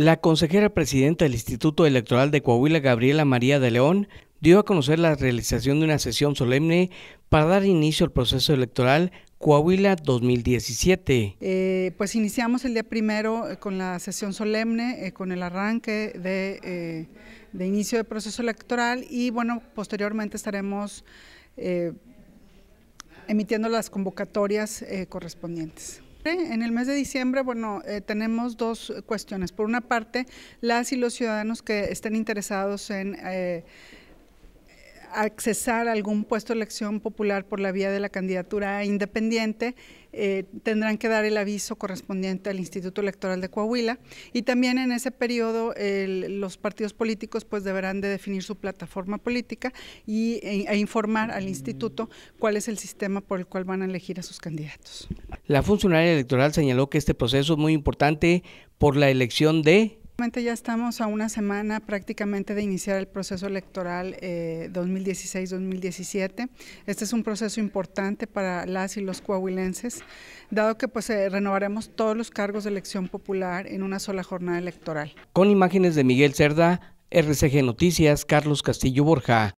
La consejera presidenta del Instituto Electoral de Coahuila, Gabriela María de León, dio a conocer la realización de una sesión solemne para dar inicio al proceso electoral Coahuila 2017. Eh, pues iniciamos el día primero eh, con la sesión solemne, eh, con el arranque de, de, inicio del proceso electoral y bueno, posteriormente estaremos emitiendo las convocatorias correspondientes. En el mes de diciembre, bueno, eh, tenemos dos cuestiones. Por una parte, las y los ciudadanos que estén interesados en... Eh, accesar a algún puesto de elección popular por la vía de la candidatura independiente, eh, tendrán que dar el aviso correspondiente al Instituto Electoral de Coahuila y también en ese periodo los partidos políticos pues deberán de definir su plataforma política y, e, e informar al instituto cuál es el sistema por el cual van a elegir a sus candidatos. La funcionaria electoral señaló que este proceso es muy importante por la elección de... Ya estamos a una semana prácticamente de iniciar el proceso electoral 2016-2017. Eh, este es un proceso importante para las y los coahuilenses, dado que pues eh, renovaremos todos los cargos de elección popular en una sola jornada electoral. Con imágenes de Miguel Cerda, RCG Noticias, Carlos Castillo Borja.